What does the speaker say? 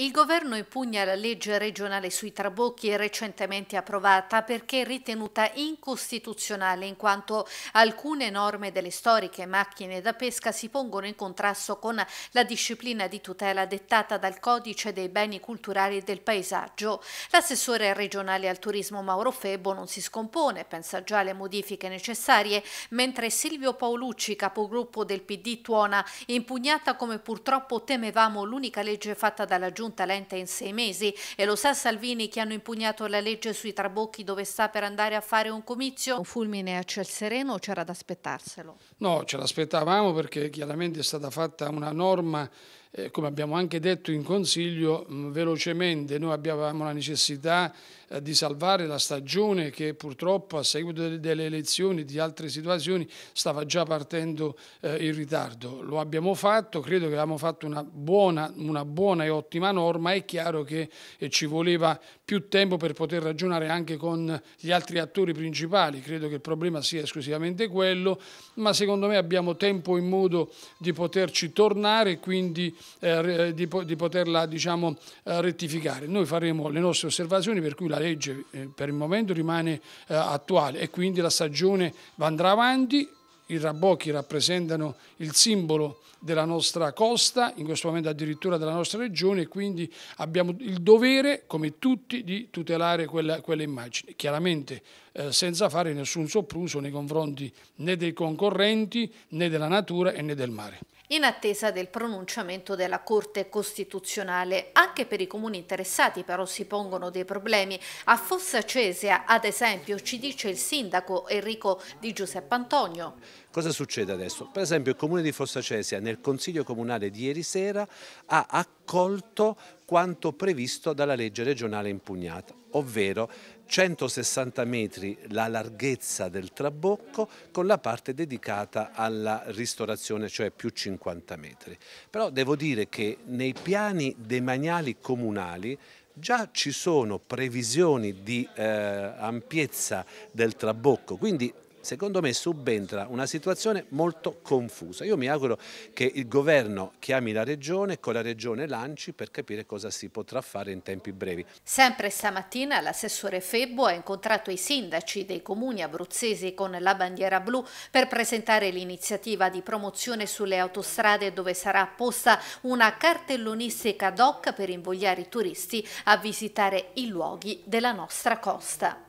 Il governo impugna la legge regionale sui trabocchi recentemente approvata perché ritenuta incostituzionale in quanto alcune norme delle storiche macchine da pesca si pongono in contrasto con la disciplina di tutela dettata dal codice dei beni culturali e del paesaggio. L'assessore regionale al turismo Mauro Febo non si scompone, pensa già alle modifiche necessarie, mentre Silvio Paolucci, capogruppo del PD Tuona, impugnata come purtroppo temevamo l'unica legge fatta dalla giunta un talento in sei mesi e lo sa Salvini che hanno impugnato la legge sui trabocchi dove sta per andare a fare un comizio? Un fulmine a ciel sereno o c'era da aspettarselo? No, ce l'aspettavamo perché chiaramente è stata fatta una norma eh, come abbiamo anche detto in Consiglio, mh, mm, velocemente noi abbiamo la necessità eh, di salvare la stagione che purtroppo a seguito delle, delle elezioni e di altre situazioni stava già partendo eh, in ritardo. Lo abbiamo fatto, credo che abbiamo fatto una buona, una buona e ottima norma, è chiaro che eh, ci voleva più tempo per poter ragionare anche con gli altri attori principali, credo che il problema sia esclusivamente quello, ma secondo me abbiamo tempo in modo di poterci tornare, quindi eh, di, di, poterla diciamo, eh, rettificare. Noi faremo le nostre osservazioni per cui la legge eh, per il momento rimane eh, attuale e quindi la stagione andrà avanti i rabocchi rappresentano il simbolo della nostra costa, in questo momento addirittura della nostra regione, e quindi abbiamo il dovere, come tutti, di tutelare quella, quella immagine. Chiaramente eh, senza fare nessun sopruso nei confronti né dei concorrenti, né della natura e né del mare in attesa del pronunciamento della Corte Costituzionale. Anche per i comuni interessati però si pongono dei problemi. A Fossa Cesia, ad esempio, ci dice il sindaco Enrico Di Giuseppe Antonio. Cosa succede adesso? Per esempio il comune di Fossacesia nel consiglio comunale di ieri sera ha accolto quanto previsto dalla legge regionale impugnata, ovvero 160 metri la larghezza del trabocco con la parte dedicata alla ristorazione, cioè più 50 metri. Però devo dire che nei piani demaniali comunali già ci sono previsioni di eh, ampiezza del trabocco, quindi secondo me subentra una situazione molto confusa. Io mi auguro che il governo chiami la regione, con la regione lanci per capire cosa si potrà fare in tempi brevi. Sempre stamattina l'assessore Febbo ha incontrato i sindaci dei comuni abruzzesi con la bandiera blu per presentare l'iniziativa di promozione sulle autostrade dove sarà apposta una cartellonistica ad hoc per invogliare i turisti a visitare i luoghi della nostra costa.